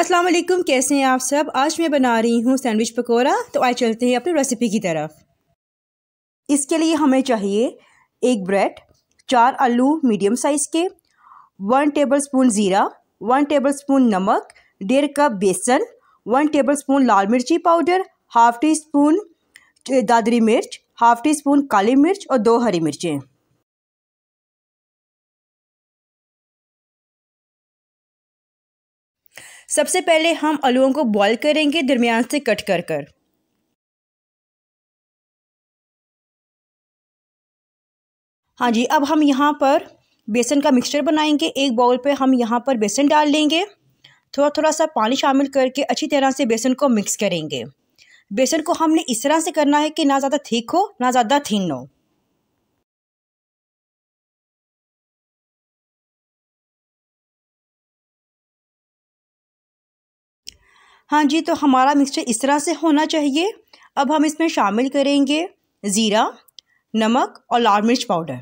अस्सलाम वालेकुम कैसे हैं आप सब आज मैं बना रही हूँ सैंडविच पकोड़ा तो आज चलते हैं अपनी रेसिपी की तरफ इसके लिए हमें चाहिए एक ब्रेड चार आलू मीडियम साइज़ के वन टेबल स्पून ज़ीरा वन टेबल स्पून नमक डेढ़ कप बेसन वन टेबल स्पून लाल मिर्ची पाउडर हाफ टी स्पून दादरी मिर्च हाफ टी स्पून काली मिर्च और दो हरी मिर्चें सबसे पहले हम आलुओं को बॉईल करेंगे दरमियान से कट कर कर हाँ जी अब हम यहाँ पर बेसन का मिक्सचर बनाएंगे एक बाउल पे हम यहाँ पर बेसन डाल लेंगे थोड़ा थोड़ा सा पानी शामिल करके अच्छी तरह से बेसन को मिक्स करेंगे बेसन को हमने इस तरह से करना है कि ना ज़्यादा थिक हो ना ज़्यादा थिन हो हाँ जी तो हमारा मिक्सचर इस तरह से होना चाहिए अब हम इसमें शामिल करेंगे ज़ीरा नमक और लाल मिर्च पाउडर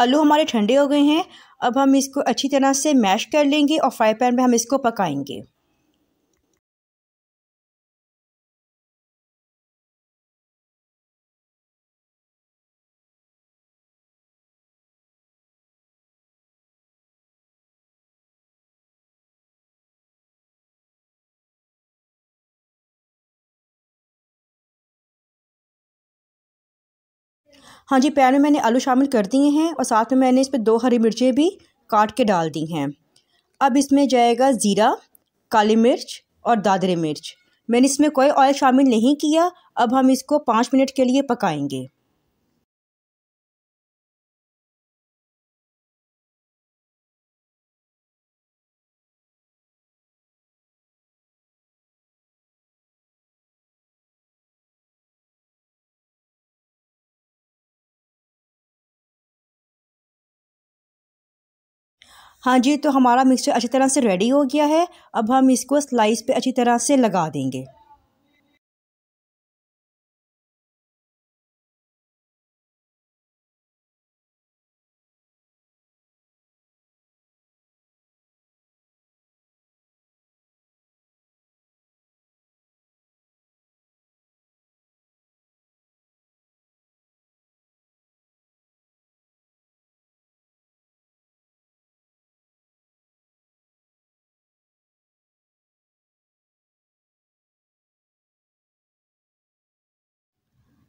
आलू हमारे ठंडे हो गए हैं अब हम इसको अच्छी तरह से मैश कर लेंगे और फ्राई पैन में हम इसको पकाएंगे हाँ जी पैन में मैंने आलू शामिल कर दिए हैं और साथ में मैंने इस पर दो हरी मिर्चें भी काट के डाल दी हैं अब इसमें जाएगा ज़ीरा काली मिर्च और दादरे मिर्च मैंने इसमें कोई ऑयल शामिल नहीं किया अब हम इसको पाँच मिनट के लिए पकाएंगे हाँ जी तो हमारा मिक्सचर अच्छी तरह से रेडी हो गया है अब हम इसको स्लाइस पे अच्छी तरह से लगा देंगे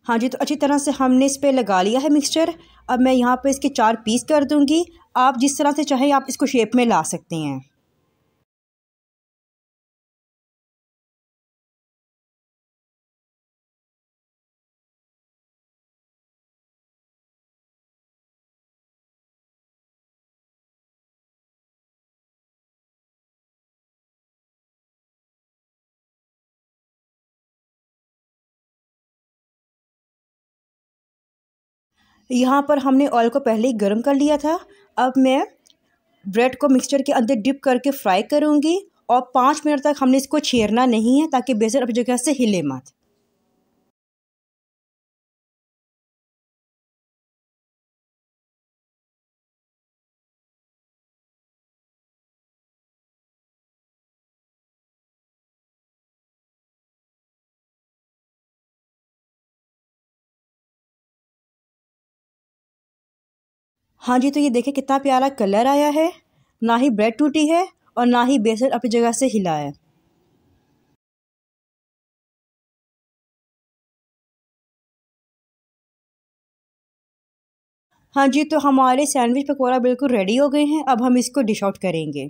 हाँ जी तो अच्छी तरह से हमने इस पर लगा लिया है मिक्सचर अब मैं यहाँ पर इसके चार पीस कर दूँगी आप जिस तरह से चाहें आप इसको शेप में ला सकते हैं यहाँ पर हमने ऑयल को पहले ही गर्म कर लिया था अब मैं ब्रेड को मिक्सचर के अंदर डिप करके फ्राई करूँगी और पाँच मिनट तक हमने इसको छेड़ना नहीं है ताकि बेसन अपनी जगह से हिले मत हाँ जी तो ये देखें कितना प्यारा कलर आया है ना ही ब्रेड टूटी है और ना ही बेसन अपनी जगह से हिला है हाँ जी तो हमारे सैंडविच पकौड़ा बिल्कुल रेडी हो गए हैं अब हम इसको डिश आउट करेंगे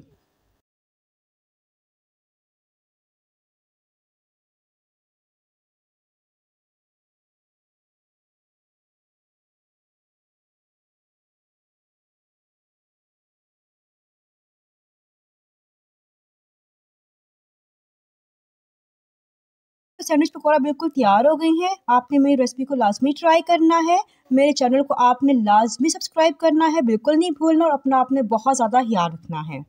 सैंडविच पकौड़ा बिल्कुल तैयार हो गई हैं आपने मेरी रेसिपी को लाजमी ट्राई करना है मेरे चैनल को आपने लाजमी सब्सक्राइब करना है बिल्कुल नहीं भूलना और अपना आपने बहुत ज़्यादा याद रखना है